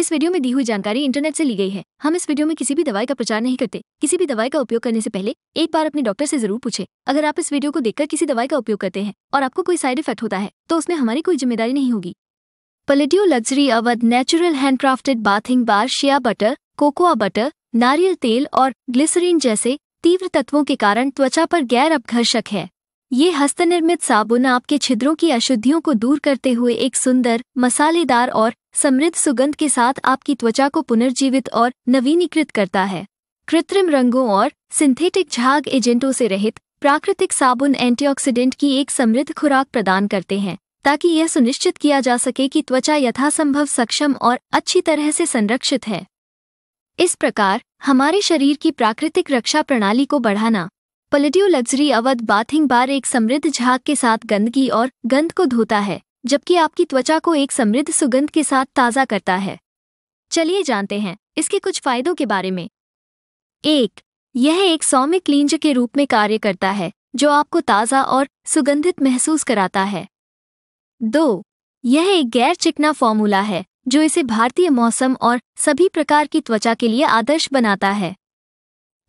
इस वीडियो में दी हुई जानकारी इंटरनेट से ली गई है हम इस वीडियो में किसी भी दवाई का प्रचार नहीं करते किसी भी दवाई का उपयोग करने से पहले एक बार अपने डॉक्टर से जरूर पूछे अगर आप इस वीडियो को देखकर किसी दवाई का उपयोग करते हैं और आपको कोई साइड इफेक्ट होता है तो उसमें हमारी कोई जिम्मेदारी नहीं होगी पलेटियो luxury Awadh natural handcrafted bathing bar shea butter cocoa butter नारियल तेल और ग्लिसरीन जैसे तीव्र तत्वों के कारण त्वचा पर गैर अपघर्षक है ये हस्तनिर्मित साबुन आपके छिद्रों की अशुद्धियों को दूर करते हुए एक सुंदर मसालेदार और समृद्ध सुगंध के साथ आपकी त्वचा को पुनर्जीवित और नवीनीकृत करता है कृत्रिम रंगों और सिंथेटिक झाग एजेंटों से रहित प्राकृतिक साबुन एंटीऑक्सीडेंट की एक समृद्ध खुराक प्रदान करते हैं ताकि यह सुनिश्चित किया जा सके कि त्वचा यथासंभव सक्षम और अच्छी तरह से संरक्षित है इस प्रकार हमारे शरीर की प्राकृतिक रक्षा प्रणाली को बढ़ाना पलटियो लग्जरी अवध बाथिंग बार एक समृद्ध झाग के साथ गंदगी और गंध को धोता है जबकि आपकी त्वचा को एक समृद्ध सुगंध के साथ ताज़ा करता है चलिए जानते हैं इसके कुछ फायदों के बारे में एक यह एक सौम्य क्लींज के रूप में कार्य करता है जो आपको ताज़ा और सुगंधित महसूस कराता है दो यह एक गैर चिकना फॉर्मूला है जो इसे भारतीय मौसम और सभी प्रकार की त्वचा के लिए आदर्श बनाता है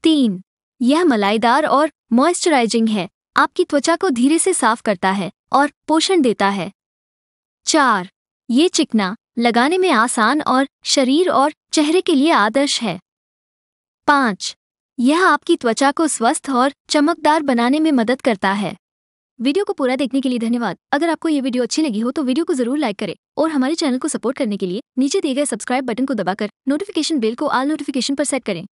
तीन यह मलाईदार और मॉइस्चराइजिंग है आपकी त्वचा को धीरे से साफ करता है और पोषण देता है चार ये चिकना लगाने में आसान और शरीर और चेहरे के लिए आदर्श है पाँच यह आपकी त्वचा को स्वस्थ और चमकदार बनाने में मदद करता है वीडियो को पूरा देखने के लिए धन्यवाद अगर आपको ये वीडियो अच्छी लगी हो तो वीडियो को जरूर लाइक करें और हमारे चैनल को सपोर्ट करने के लिए नीचे दिए गए सब्सक्राइब बटन को दबाकर नोटिफिकेशन बेल को आल नोटिफिकेशन पर सेट करें